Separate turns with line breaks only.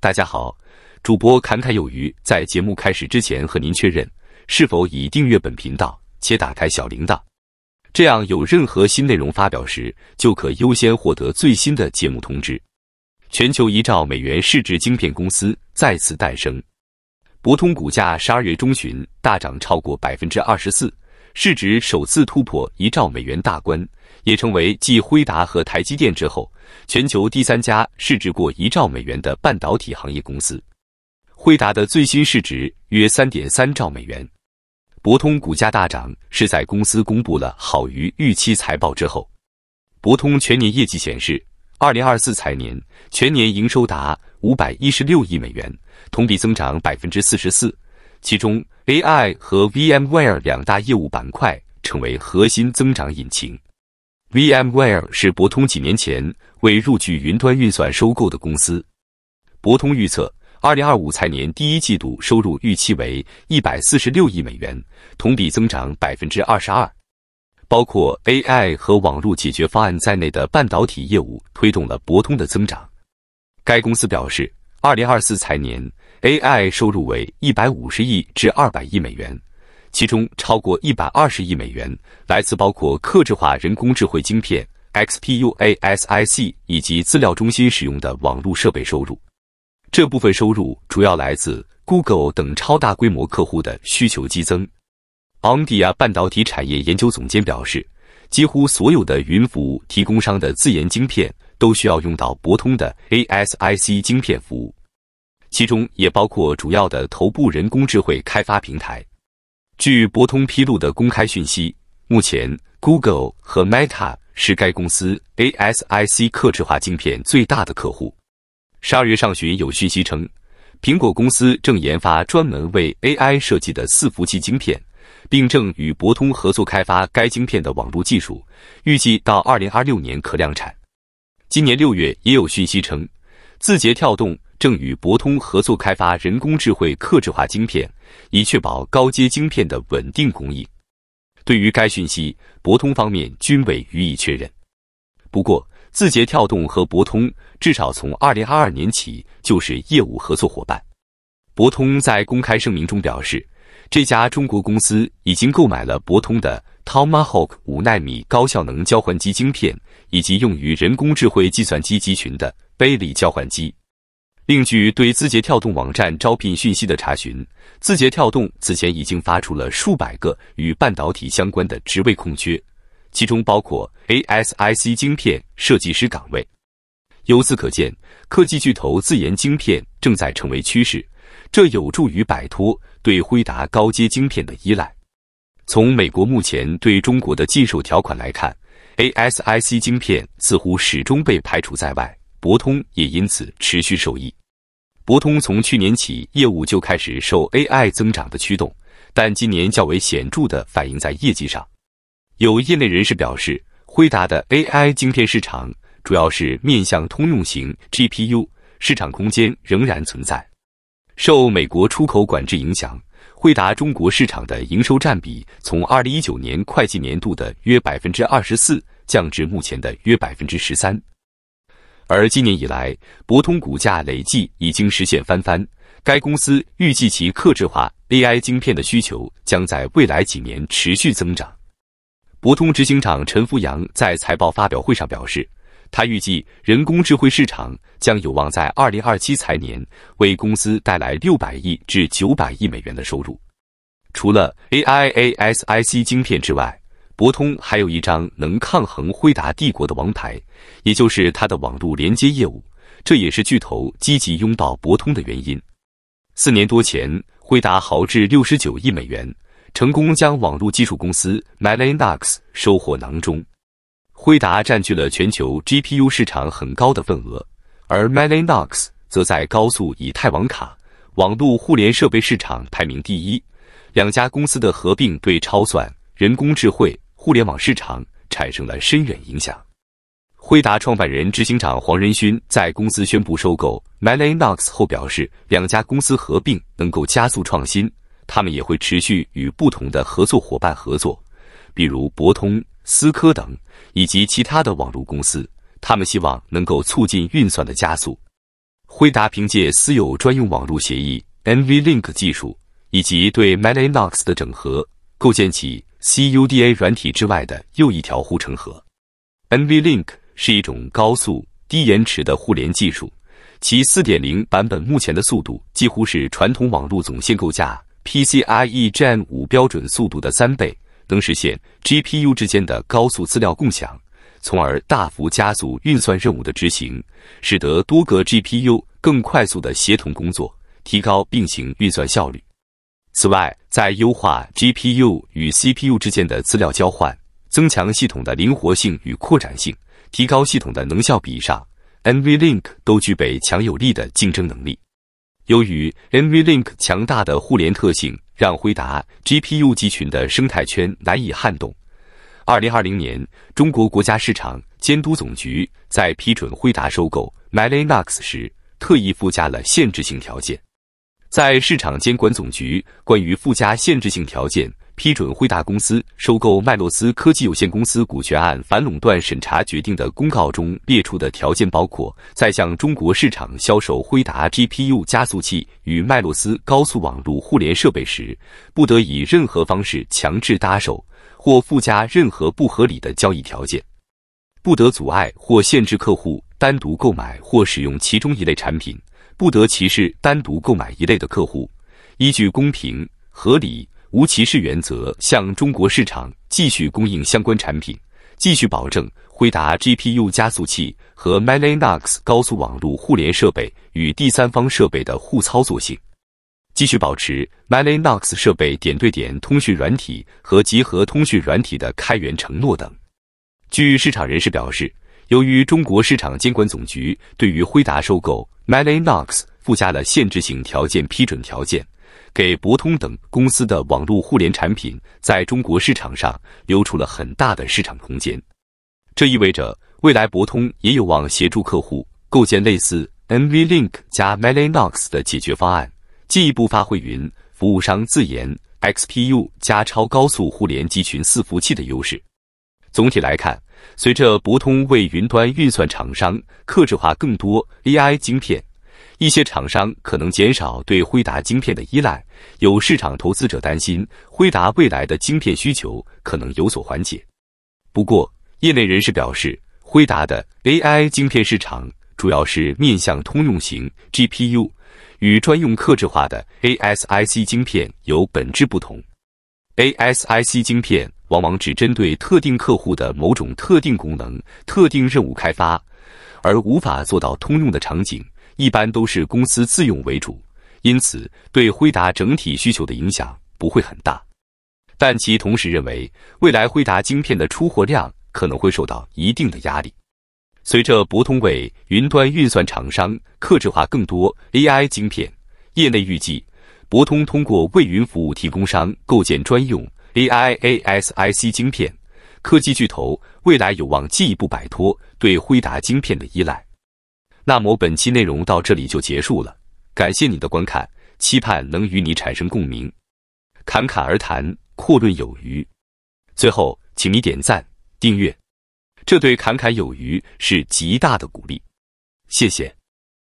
大家好，主播侃侃有余。在节目开始之前，和您确认是否已订阅本频道且打开小铃铛，这样有任何新内容发表时，就可优先获得最新的节目通知。全球一兆美元市值晶片公司再次诞生，博通股价十二月中旬大涨超过百分之二十四，市值首次突破一兆美元大关。也成为继辉达和台积电之后，全球第三家市值过一兆美元的半导体行业公司。辉达的最新市值约三点三兆美元。博通股价大涨是在公司公布了好于预期财报之后。博通全年业绩显示，二零二四财年全年营收达五百一十六亿美元，同比增长百分之四十四。其中，AI 和 VMware 两大业务板块成为核心增长引擎。VMware 是博通几年前为入局云端运算收购的公司。博通预测，二零二五财年第一季度收入预期为一百四十六亿美元，同比增长百分之二十二。包括 AI 和网络解决方案在内的半导体业务推动了博通的增长。该公司表示，二零二四财年 AI 收入为一百五十亿至二百亿美元。其中超过一百二十亿美元来自包括克制化人工智慧晶片 XPU ASIC 以及资料中心使用的网络设备收入。这部分收入主要来自 Google 等超大规模客户的需求激增。昂迪亚半导体产业研究总监表示，几乎所有的云服务提供商的自研晶片都需要用到博通的 ASIC 晶片服务，其中也包括主要的头部人工智慧开发平台。据博通披露的公开讯息，目前 Google 和 Meta 是该公司 ASIC 克制化晶片最大的客户。十二月上旬有讯息称，苹果公司正研发专门为 AI 设计的伺服器晶片，并正与博通合作开发该晶片的网络技术，预计到二零二六年可量产。今年六月也有讯息称，字节跳动。正与博通合作开发人工智慧克制化晶片，以确保高阶晶片的稳定供应。对于该讯息，博通方面均未予以确认。不过，字节跳动和博通至少从2022年起就是业务合作伙伴。博通在公开声明中表示，这家中国公司已经购买了博通的 Tomahawk 五纳米高效能交换机晶片，以及用于人工智慧计算机集群的 b a i l e y 交换机。另据对字节跳动网站招聘讯息的查询，字节跳动此前已经发出了数百个与半导体相关的职位空缺，其中包括 ASIC 晶片设计师岗位。由此可见，科技巨头自研晶片正在成为趋势，这有助于摆脱对辉达高阶晶片的依赖。从美国目前对中国的技术条款来看，ASIC 晶片似乎始终被排除在外，博通也因此持续受益。博通从去年起业务就开始受 AI 增长的驱动，但今年较为显著的反映在业绩上。有业内人士表示，辉达的 AI 晶片市场主要是面向通用型 GPU，市场空间仍然存在。受美国出口管制影响，辉达中国市场的营收占比从2019年会计年度的约24%降至目前的约13%。而今年以来，博通股价累计已经实现翻番。该公司预计其克制化 AI 晶片的需求将在未来几年持续增长。博通执行长陈福阳在财报发表会上表示，他预计人工智慧市场将有望在2027财年为公司带来60亿至90亿美元的收入。除了 AIASIC 晶片之外，博通还有一张能抗衡辉达帝国的王牌，也就是它的网络连接业务，这也是巨头积极拥抱博通的原因。四年多前，辉达豪掷六十九亿美元，成功将网络技术公司 Mellanox 收获囊中。辉达占据了全球 GPU 市场很高的份额，而 Mellanox 则在高速以太网卡、网络互联设备市场排名第一。两家公司的合并对超算、人工智慧、互联网市场产生了深远影响。辉达创办人、执行长黄仁勋在公司宣布收购 Mellanox 后表示，两家公司合并能够加速创新。他们也会持续与不同的合作伙伴合作，比如博通、思科等以及其他的网络公司。他们希望能够促进运算的加速。辉达凭借私有专用网络协议 NVLink 技术以及对 m e l a n o x 的整合，构建起。CUDA 软体之外的又一条护城河，NVLink 是一种高速低延迟的互联技术，其4.0版本目前的速度几乎是传统网络总线构架 PCIe Gen5 标准速度的三倍，能实现 GPU 之间的高速资料共享，从而大幅加速运算任务的执行，使得多个 GPU 更快速的协同工作，提高并行运算效率。此外，在优化 GPU 与 CPU 之间的资料交换，增强系统的灵活性与扩展性，提高系统的能效比上，NVLink 都具备强有力的竞争能力。由于 NVLink 强大的互联特性，让辉达 GPU 集群的生态圈难以撼动。二零二零年，中国国家市场监督总局在批准辉达收购 Mellanox 时，特意附加了限制性条件。在市场监管总局关于附加限制性条件批准辉达公司收购麦洛斯科技有限公司股权案反垄断审查决定的公告中列出的条件包括，在向中国市场销售辉达 GPU 加速器与麦洛斯高速网络互联设备时，不得以任何方式强制搭售或附加任何不合理的交易条件，不得阻碍或限制客户单独购买或使用其中一类产品。不得歧视单独购买一类的客户，依据公平、合理、无歧视原则，向中国市场继续供应相关产品，继续保证辉达 GPU 加速器和 m e l a n o x 高速网络互联设备与第三方设备的互操作性，继续保持 Mellanox 设备点对点通讯软体和集合通讯软体的开源承诺等。据市场人士表示，由于中国市场监管总局对于辉达收购。m e l l n o x 附加了限制性条件批准条件，给博通等公司的网络互联产品在中国市场上留出了很大的市场空间。这意味着未来博通也有望协助客户构建类似 NVLink 加 m e l l n o x 的解决方案，进一步发挥云服务商自研 XPU 加超高速互联集群伺服器的优势。总体来看，随着博通为云端运算厂商客制化更多 AI 晶片，一些厂商可能减少对辉达晶片的依赖。有市场投资者担心，辉达未来的晶片需求可能有所缓解。不过，业内人士表示，辉达的 AI 晶片市场主要是面向通用型 GPU，与专用客制化的 ASIC 晶片有本质不同。ASIC 晶片。往往只针对特定客户的某种特定功能、特定任务开发，而无法做到通用的场景，一般都是公司自用为主，因此对辉达整体需求的影响不会很大。但其同时认为，未来辉达晶片的出货量可能会受到一定的压力。随着博通为云端运算厂商客制化更多 AI 晶片，业内预计，博通通过为云服务提供商构建专用。AIASIC 晶片，科技巨头未来有望进一步摆脱对辉达晶片的依赖。那么本期内容到这里就结束了，感谢你的观看，期盼能与你产生共鸣。侃侃而谈，阔论有余。最后，请你点赞、订阅，这对侃侃有余是极大的鼓励。谢谢。